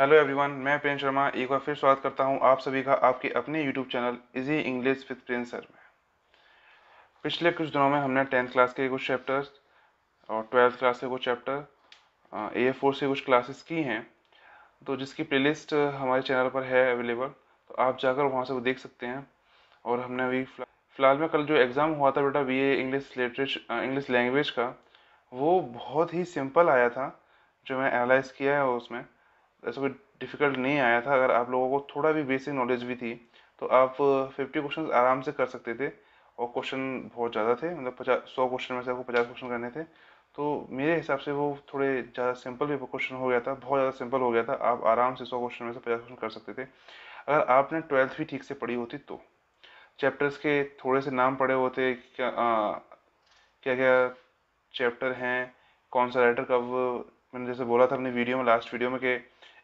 hello everyone मैं प्रेम शर्मा एक बार फिर स्वागत करता हूं आप सभी का आपके अपने YouTube channel easy English with Prem sir में पिछले कुछ दिनों में हमने टेंथ क्लास के कुछ चैप्टर्स और ट्वेल्थ क्लास के कुछ चैप्टर ए एफ फोर से कुछ क्लासेस की हैं तो जिसकी प्लेलिस्ट हमारे चैनल पर है अवेलेबल तो आप जाकर वहाँ से वो देख सकते हैं और हमने अभी फ़िलहाल में कल जो एग्ज़ाम हुआ था बेटा B A English literature English language का वो बहुत ही सिंपल आया था जो मैं एनालाइज़ किया है उसमें ऐसा कोई डिफ़िकल्ट नहीं आया था अगर आप लोगों को थोड़ा भी बेसिक नॉलेज भी थी तो आप फिफ्टी क्वेश्चन आराम से कर सकते थे और क्वेश्चन बहुत ज़्यादा थे मतलब पचास सौ क्वेश्चन में से आपको पचास क्वेश्चन करने थे तो मेरे हिसाब से वो थोड़े ज़्यादा सिंपल भी क्वेश्चन हो गया था बहुत ज़्यादा सिंपल हो गया था आप आराम से सौ क्वेश्चन में से पचास क्वेश्चन कर सकते थे अगर आपने ट्वेल्थ भी ठीक से पढ़ी होती तो चैप्टर्स के थोड़े से नाम पढ़े होते क्या आ, क्या क्या चैप्टर हैं कौन सा राइटर कब मैंने जैसे बोला था अपनी वीडियो में लास्ट वीडियो में कि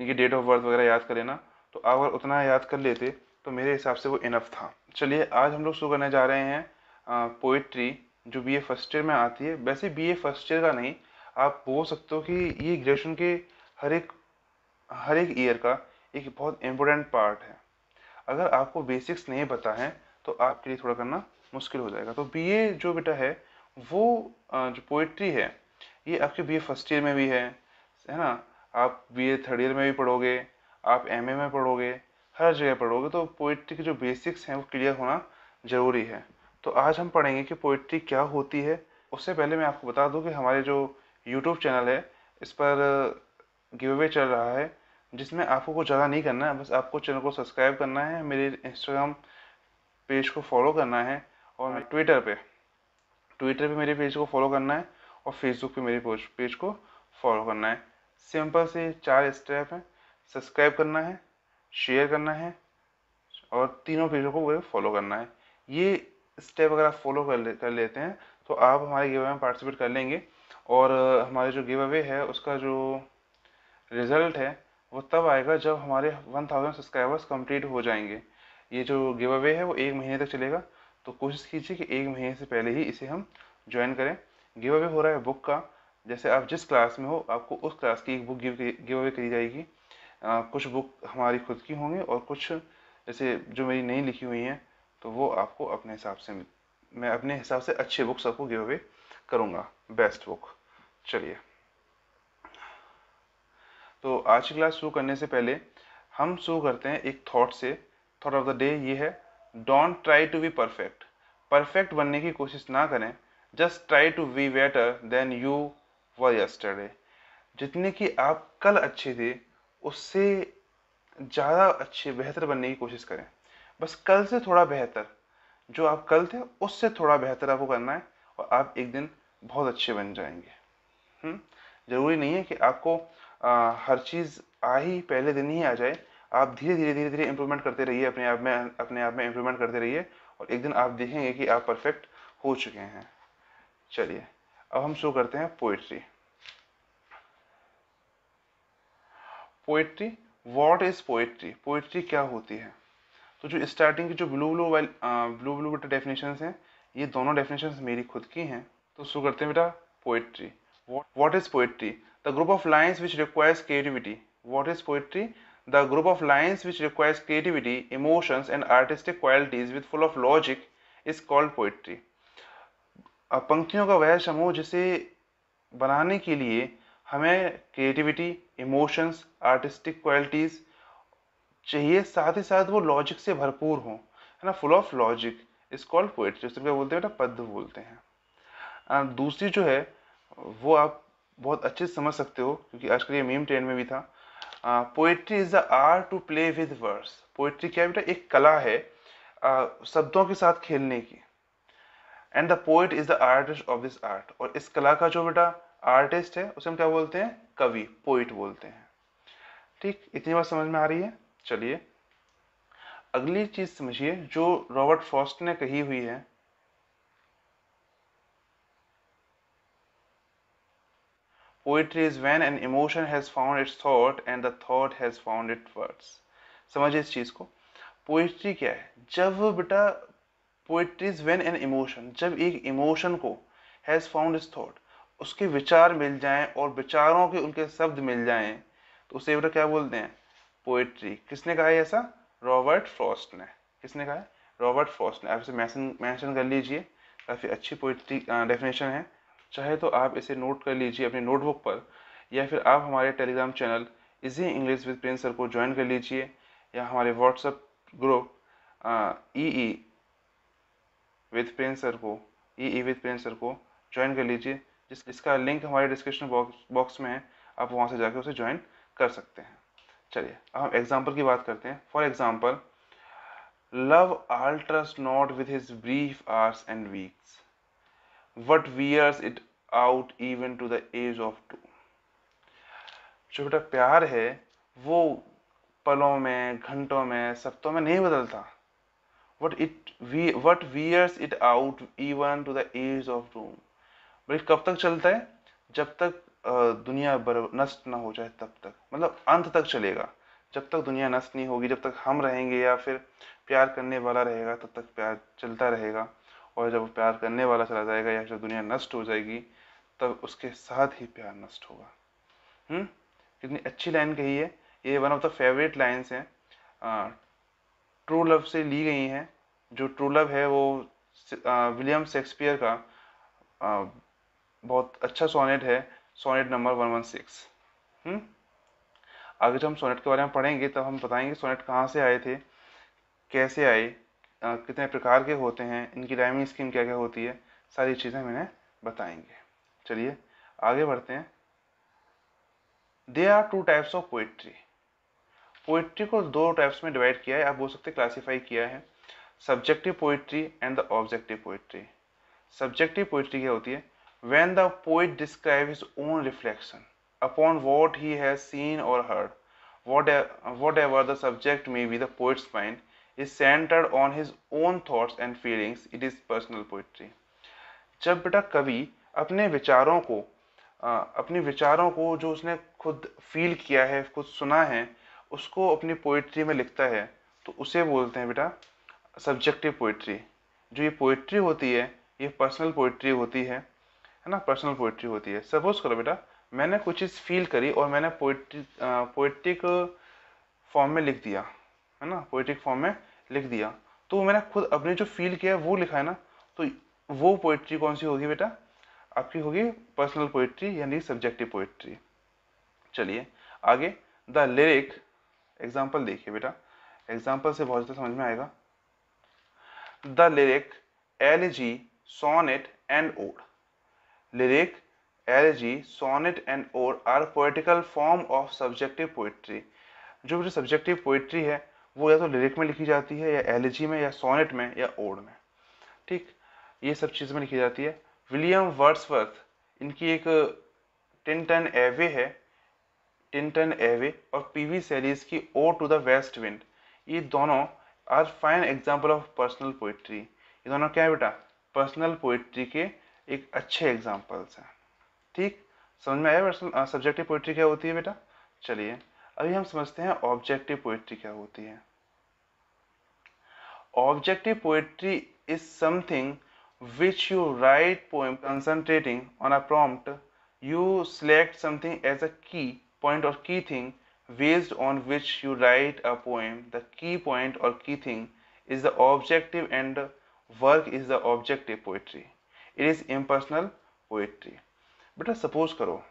इनकी डेट ऑफ बर्थ वगैरह याद करें ना तो अगर उतना याद कर लेते तो मेरे हिसाब से वो इनफ था चलिए आज हम लोग शुरू करने जा रहे हैं पोइट्री जो बी ए फर्स्ट ईयर में आती है वैसे बी ए फर्स्ट ईयर का नहीं आप बोल सकते हो कि ये ग्रेजुएशन के हर एक हर एक ईयर का एक बहुत इम्पोर्टेंट पार्ट है अगर आपको बेसिक्स नहीं पता है तो आपके लिए थोड़ा करना मुश्किल हो जाएगा तो बी ए जो बेटा है वो जो पोइट्री है ये आपके बी ए फर्स्ट ईयर में भी है है ना आप बी ए थर्ड ईयर में भी पढ़ोगे आप एम ए में पढ़ोगे हर जगह पढ़ोगे तो पोइट्री के जो बेसिक्स हैं वो क्लियर होना ज़रूरी है तो आज हम पढ़ेंगे कि पोइट्री क्या होती है उससे पहले मैं आपको बता दूं कि हमारे जो यूट्यूब चैनल है इस पर गिव uh, अवे चल रहा है जिसमें आपको कुछ ज़्यादा नहीं करना है बस आपको चैनल को सब्सक्राइब करना है मेरे इंस्टाग्राम पेज को फॉलो करना है और ट्विटर पे ट्विटर पे मेरे पेज को फॉलो करना है और फेसबुक पे मेरे पेज को फॉलो करना है सिंपल से चार स्टेप हैं सब्सक्राइब करना है शेयर करना है और तीनों पेजों को वो फॉलो करना है ये स्टेप अगर आप फॉलो कर ले कर लेते हैं तो आप हमारे गिव अवे में पार्टिसिपेट कर लेंगे और हमारे जो गिव अवे है उसका जो रिज़ल्ट है वो तब आएगा जब हमारे 1000 सब्सक्राइबर्स कंप्लीट हो जाएंगे ये जो गिव अवे है वो एक महीने तक चलेगा तो कोशिश कीजिए कि एक महीने से पहले ही इसे हम ज्वाइन करें गिव अवे हो रहा है बुक का जैसे आप जिस क्लास में हो आपको उस क्लास की एक बुक गिव गिव अवे करी जाएगी आ, कुछ बुक हमारी खुद की होंगी और कुछ जैसे जो मेरी नई लिखी हुई हैं तो वो आपको अपने हिसाब से मैं अपने हिसाब से अच्छे बुक सबको गिव अवे करूँगा बेस्ट बुक चलिए तो आज की क्लास शुरू करने से पहले हम शुरू करते हैं एक थॉट से थॉट ऑफ द डे ये है don't try to be perfect perfect बनने की कोशिश ना करें just try to be better than you हुआ यस्टरडे जितने की आप कल अच्छी थी उससे ज़्यादा अच्छे बेहतर बनने की कोशिश करें बस कल से थोड़ा बेहतर जो आप कल थे उससे थोड़ा बेहतर आपको करना है और आप एक दिन बहुत अच्छे बन जाएंगे ज़रूरी नहीं है कि आपको आ, हर चीज़ आ ही पहले दिन ही आ जाए आप धीरे धीरे धीरे धीरे इम्प्रूवमेंट करते रहिए अपने आप में अपने आप में इम्प्रूवमेंट करते रहिए और एक दिन आप देखेंगे कि आप परफेक्ट हो चुके हैं चलिए अब हम शुरू करते हैं poetry poetry what is poetry poetry क्या होती है तो जो स्टार्टिंग की जो blue blue while blue blue बेटा डेफिनेशन हैं ये दोनों डेफिनेशन मेरी खुद की हैं तो शुरू करते हैं बेटा poetry what is poetry the group of lines which requires creativity what is poetry the group of lines which requires creativity emotions and artistic qualities with full of logic is called poetry पंक्तियों का वह समूह जिसे बनाने के लिए हमें creativity emotions artistic qualities चाहिए साथ ही साथ वो लॉजिक से भरपूर हों है ना full of logic is called poetry उसे क्या बोलते हैं बेटा पद्य बोलते हैं दूसरी जो है वो आप बहुत अच्छे से समझ सकते हो क्योंकि आजकल ये मीम ट्रेंड में भी था poetry is the art to play with words poetry क्या बेटा एक कला है शब्दों के साथ खेलने की and the poet is the artist of this art और इस कला का जो बेटा आर्टिस्ट है उसे हम क्या बोलते हैं कवि पोइट बोलते हैं ठीक इतनी बात समझ में आ रही है चलिए अगली चीज समझिए जो रॉबर्ट फॉस्ट ने कही हुई है poetry is when and emotion has found its thought and the thought has found it words समझिए इस चीज को पोइट्री क्या है जब बेटा poetry is when an emotion जब एक इमोशन को हैज़ फाउंड इज थॉट उसके विचार मिल जाएं और विचारों के उनके शब्द मिल जाएं तो उसे बेटा क्या बोलते हैं पोइट्री किसने कहा है ऐसा रॉबर्ट फ्रॉस्ट ने किसने कहा है रॉबर्ट फ्रॉस्ट ने आप इसे मैंशन मैंशन कर लीजिए काफ़ी अच्छी पोइट्री डेफिनेशन है चाहे तो आप इसे नोट कर लीजिए अपनी नोटबुक पर या फिर आप हमारे Telegram channel easy English with Prince sir को ज्वाइन कर लीजिए या हमारे WhatsApp group E E with Prince sir को E E with Prince sir को ज्वाइन कर लीजिए जिस इसका लिंक हमारे डिस्क्रिप्शन बॉक्स बॉक्स में है आप वहाँ से जाकर उसे ज्वाइन कर सकते हैं चलिए अब हम एग्जाम्पल की बात करते हैं for example love alters not with his brief hours and weeks but bears it out even to the edge of to जो बेटा प्यार है वो पलों में घंटों में सप्तों में नहीं बदलता but it we what wears it out even to the age of doom बल्कि कब तक चलता है जब तक दुनिया नष्ट ना हो जाए तब तक मतलब अंत तक चलेगा जब तक दुनिया नष्ट नहीं होगी जब तक हम रहेंगे या फिर प्यार करने वाला रहेगा तब तक प्यार चलता रहेगा और जब प्यार करने वाला चला जाएगा या फिर दुनिया नष्ट हो जाएगी तब उसके साथ ही प्यार नष्ट होगा हम्म कितनी अच्छी लाइन कही है ये one of the favourite lines हैं ट्रू लव से ली गई हैं जो ट्रू लव है वो विलियम शेक्सपियर का बहुत अच्छा सोनेट है sonnet number one one six आगे जब हम सोनेट के बारे में पढ़ेंगे तब हम बताएंगे सोनेट कहाँ से आए थे कैसे आए कितने प्रकार के होते हैं इनकी टाइमिंग स्कीम क्या क्या होती है सारी चीज़ें मैंने बताएंगे चलिए आगे बढ़ते हैं they are two types of poetry poetry को दो टाइप्स में डिवाइड किया है आप बोल सकते हैं क्लासीफाई किया है subjective poetry and the objective poetry subjective poetry क्या होती है when the poet describe his own reflection upon what he has seen और heard whatever the subject may be the poet's mind is centred on his own thoughts and feelings it is personal poetry जब बेटा कवि अपने विचारों को अपने विचारों को जो उसने खुद फील किया है खुद सुना है उसको अपनी पोइट्री में लिखता है तो उसे बोलते हैं बेटा सब्जेक्टिव पोइट्री जो ये पोइट्री होती है ये पर्सनल पोइट्री होती है है ना पर्सनल पोइट्री होती है सपोज करो बेटा मैंने कुछ चीज़ फील करी और मैंने पोइट्री पोइट्रिक फॉर्म में लिख दिया है ना पोइट्रिक फॉर्म में लिख दिया तो मैंने खुद अपने जो फील किया वो लिखा है ना तो वो पोइट्री कौन सी होगी बेटा आपकी होगी पर्सनल पोइट्री यानी सब्जेक्टिव पोइट्री चलिए आगे द लिरिक एग्जाम्पल देखिए बेटा एग्जाम्पल से बहुत ज़्यादा समझ में आएगा the lyric elegy sonnet and ode lyric elegy sonnet and ode are poetical form of subjective poetry जो बेटा सब्जेक्टिव पोइट्री है वो या तो लिरिक में लिखी जाती है या एल जी में या सोनेट में या ओड में ठीक ये सब चीज़ में लिखी जाती है विलियम वर्ड्सवर्थ इनकी एक टिन टन एवे है टिंटन एवे और पीवी सीरीज की ode to the West Wind ये दोनों are fine example of personal poetry ये दोनों क्या है बेटा पर्सनल पोइट्री के एक अच्छे एग्जाम्पल्स हैं ठीक समझ में आया सब्जेक्टिव पोइट्री क्या होती है बेटा चलिए अभी हम समझते हैं ऑब्जेक्टिव पोइट्री क्या होती है objective poetry is something which you write poem concentrating on a prompt you select something as a key point or key thing based on which you write a poem the key point or key thing is the objective and the work is the objective poetry it is impersonal poetry बेटा suppose करो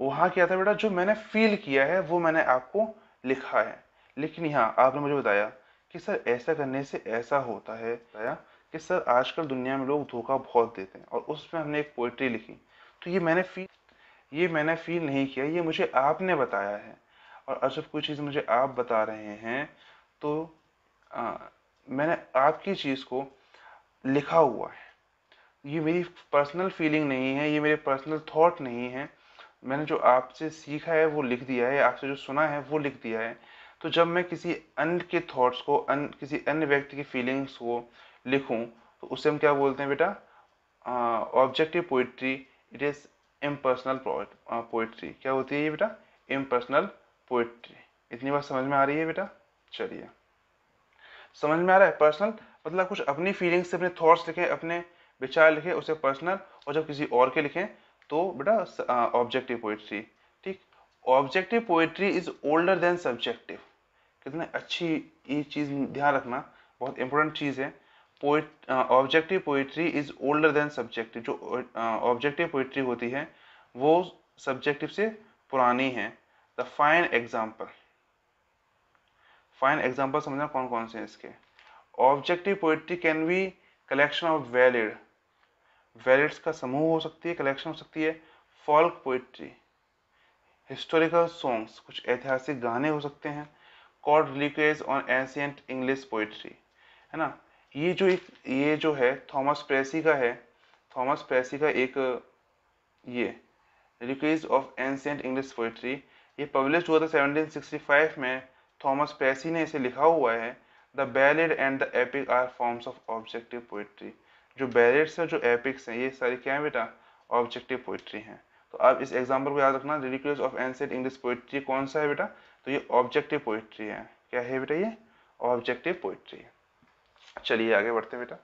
वहाँ क्या था बेटा जो मैंने feel किया है वो मैंने आपको लिखा है लेकिन यहाँ आपने मुझे बताया कि सर ऐसा करने से ऐसा होता है बताया कि सर आजकल दुनिया में लोग धोखा बहुत देते हैं और उसमें हमने एक पोइट्री लिखी तो ये मैंने फील ये मैंने फील नहीं किया ये मुझे आपने बताया है और अब कोई चीज़ मुझे आप बता रहे हैं तो आ, मैंने आपकी चीज़ को लिखा हुआ है ये मेरी पर्सनल फीलिंग नहीं है ये मेरे पर्सनल थॉट नहीं है मैंने जो आपसे सीखा है वो लिख दिया है आपसे जो सुना है वो लिख दिया है तो जब मैं किसी अन्य के थॉट्स को अन किसी अन्य व्यक्ति की फीलिंग्स को लिखूं तो उसे हम क्या बोलते हैं बेटा objective poetry it is impersonal poetry uh, क्या होती है ये बेटा इम्पर्सनल पोइट्री इतनी बात समझ में आ रही है बेटा चलिए समझ में आ रहा है पर्सनल मतलब कुछ अपनी फीलिंग्स से अपने थॉट्स लिखें अपने विचार लिखें उसे पर्सनल और जब किसी और के लिखें तो बेटा ऑब्जेक्टिव पोइट्री uh, ठीक objective poetry is older than subjective कितने अच्छी ये चीज़ ध्यान रखना बहुत इंपॉर्टेंट चीज़ है poet objective poetry is older than subjective जो ऑब्जेक्टिव uh, पोइट्री होती है वो सब्जेक्टिव से पुरानी है the fine example fine example समझना कौन कौन से हैं इसके objective poetry can be collection of ballad ballads का समूह हो सकती है कलेक्शन हो सकती है फॉल्क पोइट्री हिस्टोरिकल सॉन्ग्स कुछ ऐतिहासिक गाने हो सकते हैं called reliques on ancient English poetry है ना ये जो एक ये जो है थॉमस प्रेसी का है थॉमस प्रेसी का एक ये reliques of ancient English poetry ये पब्लिश हुआ था 1765 में थॉमस प्रेसी ने इसे लिखा हुआ है the ballad and the epic are forms of objective poetry जो बैलेड्स हैं जो एपिक्स हैं ये सारी क्या है बेटा ऑब्जेक्टिव पोइट्री हैं तो आप इस एग्जाम्पल को याद रखना reliques of ancient English poetry कौन सा है बेटा तो ये ऑब्जेक्टिव पोइट्री है क्या है बेटा ये ऑब्जेक्टिव पोइट्री है चलिए आगे बढ़ते बेटा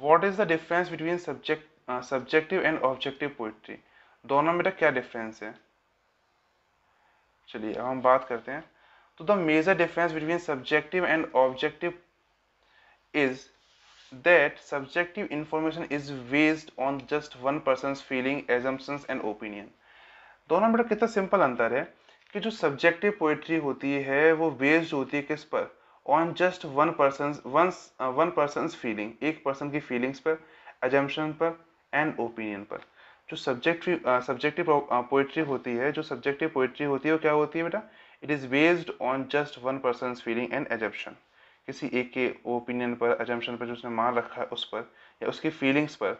what is the difference between subject subjective and objective poetry दोनों में क्या डिफरेंस है चलिए अब हम बात करते हैं तो the major difference between subjective and objective is that subjective information is based on just one person feeling assumptions and opinion दोनों में कितना सिंपल अंतर है कि जो सब्जेक्टिव पोइट्री होती है वो बेस्ड होती है किस पर on just one person ones one person feeling एक पर्सन की फीलिंग्स पर एजम्पन पर एंड ओपिनियन पर जो सब्जेक्टिव सब्जेक्टिव पोइट्री होती है जो सब्जेक्टिव पोइट्री होती है वो क्या होती है बेटा it is based on just one person feeling and assumption किसी एक के ओपिनियन पर एजम्पन पर जो उसने मान रखा है उस पर या उसकी फीलिंग्स पर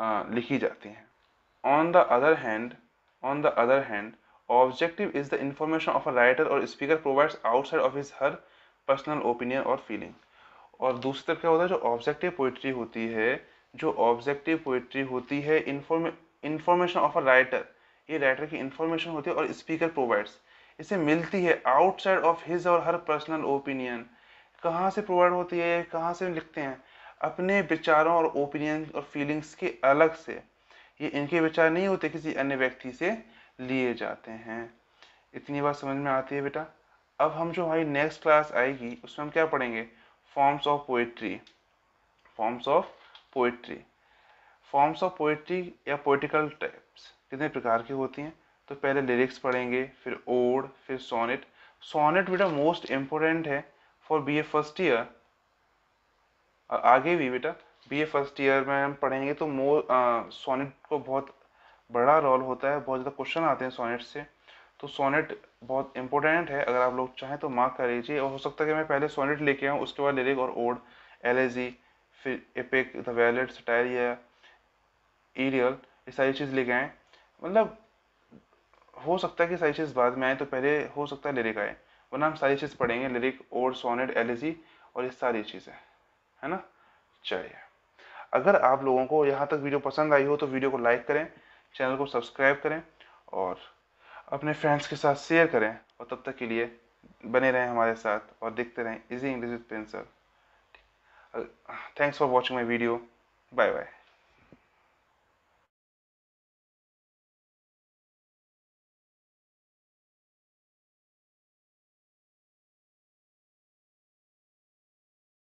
आ, uh, लिखी जाती हैं on the other hand on the other hand objective is the information of a writer or speaker provides outside of his her personal opinion or feeling और दूसरी तरफ क्या होता है जो ऑब्जेक्टिव पोइट्री होती है जो ऑब्जेक्टिव पोइट्री होती है इंफॉर्मेशन ऑफ अ राइटर ये राइटर की इन्फॉर्मेशन होती है और स्पीकर प्रोवाइड्स इसे मिलती है आउटसाइड ऑफ हिज और हर पर्सनल ओपिनियन कहाँ से प्रोवाइड होती है कहाँ से लिखते हैं अपने विचारों और ओपिनियन और फीलिंग्स के अलग से ये इनके विचार नहीं होते किसी अन्य व्यक्ति से लिए जाते हैं इतनी बात समझ में आती है बेटा अब हम जो हमारी नेक्स्ट क्लास आएगी उसमें हम क्या पढ़ेंगे forms of poetry forms of poetry forms of poetry या पोइटिकल टाइप्स कितने प्रकार की होती हैं तो पहले लिरिक्स पढ़ेंगे फिर ओड फिर सोनेट सोनेट बेटा मोस्ट इम्पोर्टेंट है for B A first year और आगे भी बेटा बी ए फर्स्ट ईयर में हम पढ़ेंगे तो मोर सोनेट को बहुत बड़ा रोल होता है बहुत ज़्यादा क्वेश्चन आते हैं सोनेट से तो सोनेट बहुत इंपॉर्टेंट है अगर आप लोग चाहें तो मार्क कर लीजिए और हो सकता है कि मैं पहले सोनेट लेके आऊँ उसके बाद लिरिक और ओड एल फिर एपिक द वैलेट स्टाइल या एरियल ये सारी चीज़ लेके आएँ मतलब हो सकता है कि सारी चीज़ बाद में आए तो पहले हो सकता है लिरिक आए वरना हम सारी चीज़ पढ़ेंगे लिरिक ओड सोनेट एल और ये सारी चीज़ें है ना चलिए अगर आप लोगों को यहाँ तक वीडियो पसंद आई हो तो वीडियो को लाइक करें चैनल को सब्सक्राइब करें और अपने फ्रेंड्स के साथ शेयर करें और तब तक के लिए बने रहें हमारे साथ और देखते रहें easy English with pencil thanks for watching my video bye bye